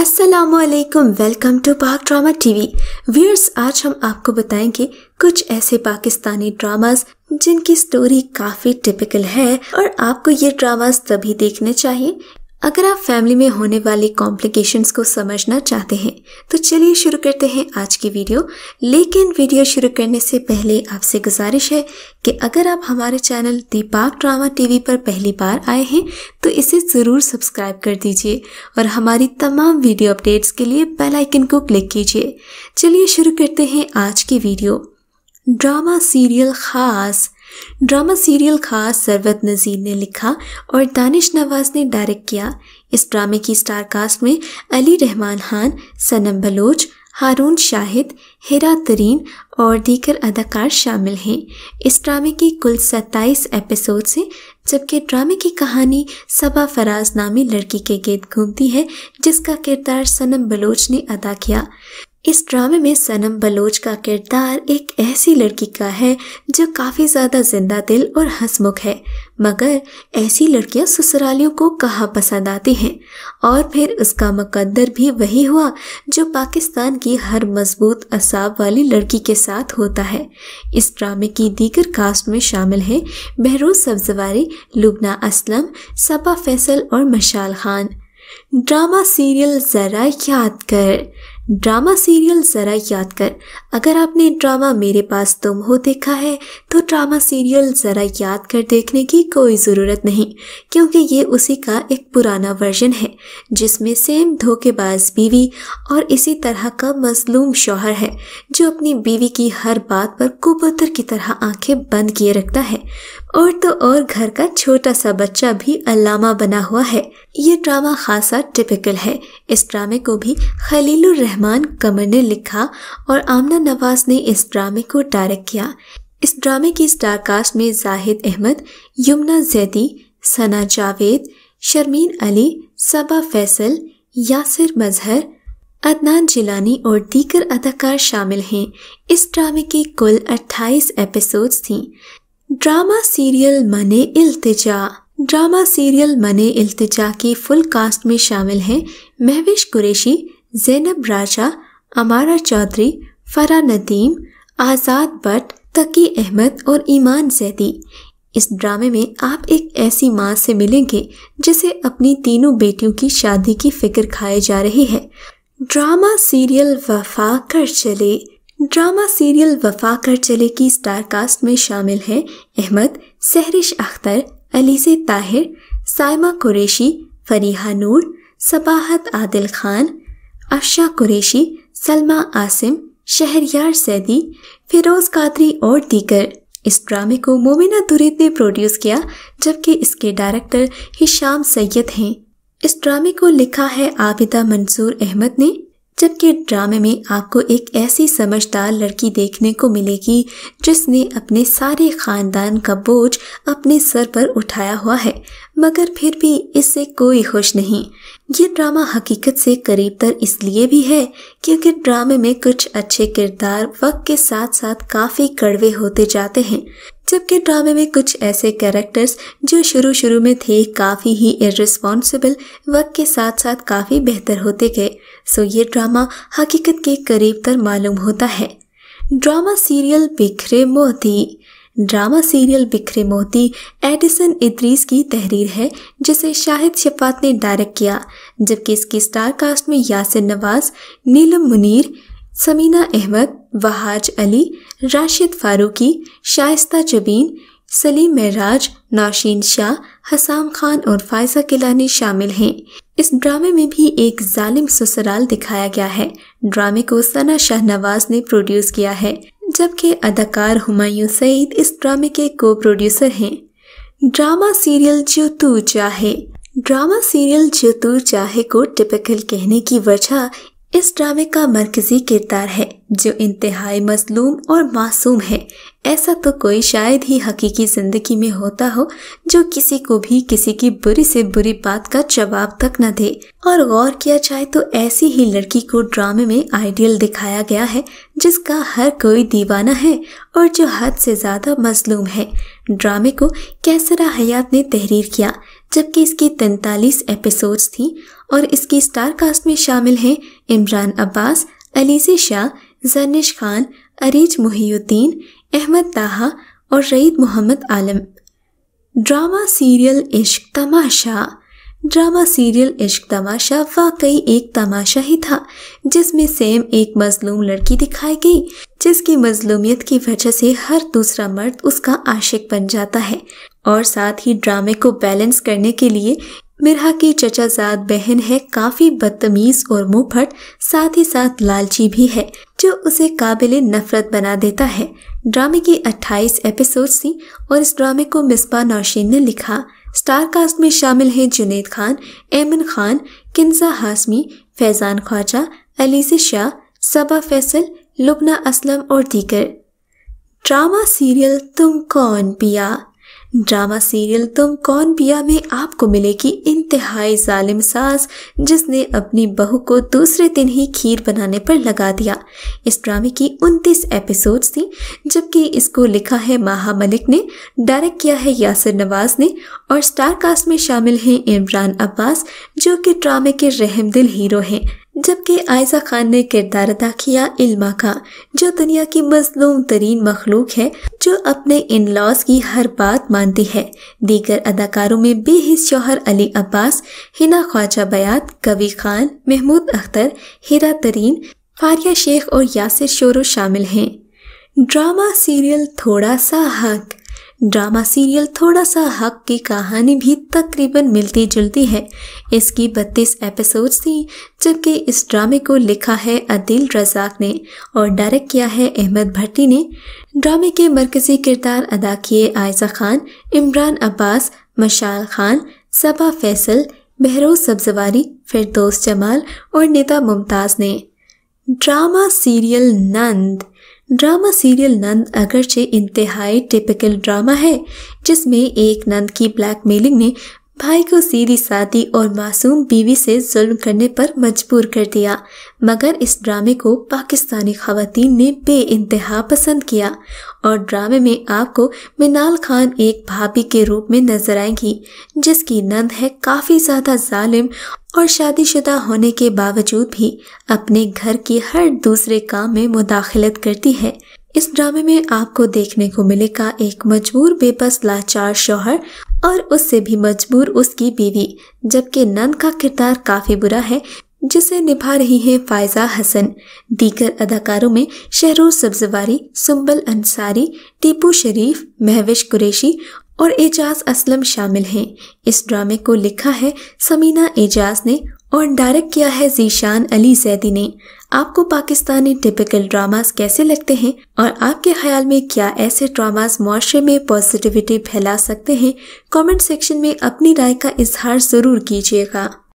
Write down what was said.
असलकम welcome to Pak drama TV viewers आज हम आपको बताएंगे कुछ ऐसे पाकिस्तानी ड्रामास जिनकी स्टोरी काफ़ी टिपिकल है और आपको ये ड्रामास तभी देखने चाहिए अगर आप फैमिली में होने वाली कॉम्प्लिकेशंस को समझना चाहते हैं तो चलिए शुरू करते हैं आज की वीडियो लेकिन वीडियो शुरू करने से पहले आपसे गुजारिश है कि अगर आप हमारे चैनल दीपाक ड्रामा टीवी पर पहली बार आए हैं तो इसे ज़रूर सब्सक्राइब कर दीजिए और हमारी तमाम वीडियो अपडेट्स के लिए बेलाइकन को क्लिक कीजिए चलिए शुरू करते हैं आज की video drama serial Khaas drama serial Khaas Sarwat नज़ीर ने लिखा और दानिश नवाज ने डायरेक्ट किया इस ड्रामे की स्टार कास्ट में अली रहमान खान सनम बलोच हारून शाहिद हिरा तरीन और दीगर अदाकार शामिल हैं इस ड्रामे की कुल 27 एपिसोड से जबकि ड्रामे की कहानी सबा फराज नामी लड़की के गेद घूमती है जिसका किरदार सनम बलोच ने अदा किया इस ड्रामे में सनम बलोच का किरदार एक ऐसी लड़की का है जो काफ़ी ज़्यादा जिंदा दिल और हंसमुख है मगर ऐसी लड़कियां ससुरालियों को कहा पसंद आती हैं और फिर उसका मुकद्दर भी वही हुआ जो पाकिस्तान की हर मजबूत असाब वाली लड़की के साथ होता है इस ड्रामे की दीगर कास्ट में शामिल हैं बहरोज सब्जवारी लुबना असलम सपा फैसल और मशाल खान ड्रामा सीरियल ज़रा याद कर ड्रामा सीरियल ज़रा याद कर अगर आपने ड्रामा मेरे पास तुम हो देखा है तो ड्रामा सीरियल ज़रा याद कर देखने की कोई ज़रूरत नहीं क्योंकि ये उसी का एक पुराना वर्जन है जिसमें सेम धोखेबाज बीवी और इसी तरह का मजलूम शौहर है जो अपनी बीवी की हर बात पर कुबूतर की तरह आंखें बंद किए रखता है और तो और घर का छोटा सा बच्चा भी अलामा बना हुआ है ये ड्रामा खासा टिपिकल है इस ड्रामे को भी खलीलुर रहमान कमर ने लिखा और आमना नवाज ने इस ड्रामे को डायरेक्ट किया इस ड्रामे की स्टारकास्ट में जाहिद अहमद यमुना जैदी सना जावेद शर्मीन अली सबा फैसल यासिर मजहर अदनान जिलानी और दीगर अदाकार शामिल हैं इस ड्रामे के कुल 28 एपिसोड्स थीं ड्रामा सीरियल मने इल्तिजा ड्रामा सीरियल मने इल्तिजा की फुल कास्ट में शामिल हैं महवेश कुरेशी जैनब राजा अमारा चौधरी फरा नदीम आज़ाद भट्ट तकी अहमद और ईमान जैदी इस ड्रामे में आप एक ऐसी माँ से मिलेंगे जिसे अपनी तीनों बेटियों की शादी की फिक्र खाए जा रही है ड्रामा सीरियल वफा कर चले ड्रामा सीरियल वफा कर चले की स्टार कास्ट में शामिल हैं अहमद सहरिश अख्तर अलीसे ताहिर साइमा कुरैशी फरीहा नूर सबाहत आदिल खान अफशा कुरैशी सलमा आसिम शहरियार सैदी फिरोज कादरी और दीगर इस ड्रामे को मोमिना तुरेद ने प्रोड्यूस किया जबकि इसके डायरेक्टर हिशाम सैयद हैं इस ड्रामे को लिखा है आबिदा मंसूर अहमद ने जबकि ड्रामे में आपको एक ऐसी समझदार लड़की देखने को मिलेगी जिसने अपने सारे खानदान का बोझ अपने सर पर उठाया हुआ है मगर फिर भी इससे कोई खुश नहीं ये ड्रामा हकीकत से करीब तर इसलिए भी है क्योंकि ड्रामे में कुछ अच्छे किरदार वक्त के साथ साथ काफ़ी कड़वे होते जाते हैं जबकि ड्रामे में कुछ ऐसे कैरेक्टर्स जो शुरू शुरू में थे काफ़ी ही इरेस्पॉन्सिबल वक्त के साथ साथ काफ़ी बेहतर होते गए सो ये ड्रामा हकीकत के करीब तर मालूम होता है ड्रामा सीरियल बिखरे मोती ड्रामा सीरियल बिखरे मोती एडिसन इद्रीस की तहरीर है जिसे शाहिद शफात ने डायरेक्ट किया जबकि इसकी स्टार कास्ट में यासिर नवाज नीलम मुनीर समीना अहमद वहाज अली राशिद फारूकी शाइस्ता जबीन सलीम महराज नाशीन शाह हसाम खान और फायजा किलानी शामिल हैं इस ड्रामे में भी एक जालिम ससुराल दिखाया गया है ड्रामे को सना शाहनवाज ने प्रोड्यूस किया है जबकि अदाकार हुमायूं सईद इस ड्रामे के को प्रोड्यूसर हैं ड्रामा सीरियल जो तू चाहे ड्रामा सीरियल जो तू चाहे को टिपिकल कहने की वजह इस ड्रामे का मरकजी किरदार है जो इंतहाई मजलूम और मासूम है ऐसा तो कोई शायद ही हकीकी ज़िंदगी में होता हो जो किसी को भी किसी की बुरी से बुरी बात का जवाब तक न दे और गौर किया जाए तो ऐसी ही लड़की को ड्रामे में आइडियल दिखाया गया है जिसका हर कोई दीवाना है और जो हद से ज़्यादा मजलूम है ड्रामे को कैसरा हयात ने तहरीर किया जबकि इसकी तैतालीस एपिसोड्स थी और इसकी स्टार कास्ट में शामिल हैं इमरान अब्बास अलीजे शाह जनिश खान अरीज मुहीउद्दीन अहमद ताहा और Raeed Mohammad Alam drama serial Ishq Tamasha drama serial Ishq तमाशा वाकई एक तमाशा ही था जिसमें सेम एक मजलूम लड़की दिखाई गई जिसकी मजलूमियत की वजह से हर दूसरा मर्द उसका आशिक बन जाता है और साथ ही ड्रामे को बैलेंस करने के लिए मिर्हा की चचाजाद बहन है काफी बदतमीज और मुंहफट साथ ही साथ लालची भी है जो उसे काबिल नफरत बना देता है ड्रामे की 28 एपिसोड थी और इस ड्रामे को मिसबा नौशीन ने लिखा स्टार कास्ट में शामिल हैं जुनेद खान एमन खान किन्जा हाशमी फैजान ख्वाजा अलीसे शाह सबा फैसल लुबना असलम और दीगर ड्रामा सीरियल तुम कौन पिया ड्रामा सीरियल तुम कौन पिया में आपको मिलेगी इंतहाई जालिम सास जिसने अपनी बहू को दूसरे दिन ही खीर बनाने पर लगा दिया इस ड्रामे की उनतीस एपिसोड्स थी जबकि इसको लिखा है माहा मलिक ने डायरेक्ट किया है यासिर नवाज ने और स्टार कास्ट में शामिल हैं इमरान अब्बास जो कि ड्रामे के रहम दिल हीरो हैं जबकि आयजा खान ने किरदार अदा किया इल्मा का जो दुनिया की मजलूम तरीन मखलूक है जो अपने इन लॉज की हर बात मानती है दीगर अदाकारों में बेहिस शोहर अली अब्बास हिना ख्वाजा बयात कवि खान महमूद अख्तर हिरा तरीन फारिया शेख और यासिर शोरो शामिल हैं ड्रामा सीरियल थोड़ा सा हक ड्रामा सीरियल थोड़ा सा हक की कहानी भी तकरीबन मिलती जुलती है इसकी 32 एपिसोड्स थी जबकि इस ड्रामे को लिखा है अदिल रजाक ने और डायरेक्ट किया है अहमद भट्टी ने ड्रामे के मरकजी किरदार अदा किए आयजा खान इमरान अब्बास मशाल खान सबा फैसल बहरोज सब्जवारी फिरदोस जमाल और नेता मुमताज़ ने drama serial Nand drama serial Nand अगरचे इंतहाई टिपिकल ड्रामा है जिसमें एक नंद की ब्लैकमेलिंग ने भाई को सीधी सादी और मासूम बीवी से जुल्म करने पर मजबूर कर दिया मगर इस ड्रामे को पाकिस्तानी खातन ने बे इंतहा पसंद किया और ड्रामे में आपको मिनाल खान एक भाभी के रूप में नजर आएंगी जिसकी नंद है काफ़ी ज़्यादा जालिम और शादीशुदा होने के बावजूद भी अपने घर के हर दूसरे काम में मुदाखलत करती है इस ड्रामे में आपको देखने को मिलेगा एक मजबूर बेबस लाचार शोहर और उससे भी मजबूर उसकी बीवी जबकि नंद का किरदार काफी बुरा है जिसे निभा रही है फायजा हसन दीगर अदाकारों में शहरू सब्जवारी सुम्बल अंसारी टीपू शरीफ महविश कुरेशी और एजाज असलम शामिल हैं इस ड्रामे को लिखा है समीना एजाज ने और डायरेक्ट किया है जीशान अली जैदी ने आपको पाकिस्तानी टिपिकल ड्रामास कैसे लगते हैं और आपके ख्याल में क्या ऐसे ड्रामास मुआरे में पॉजिटिविटी फैला सकते हैं कमेंट सेक्शन में अपनी राय का इजहार ज़रूर कीजिएगा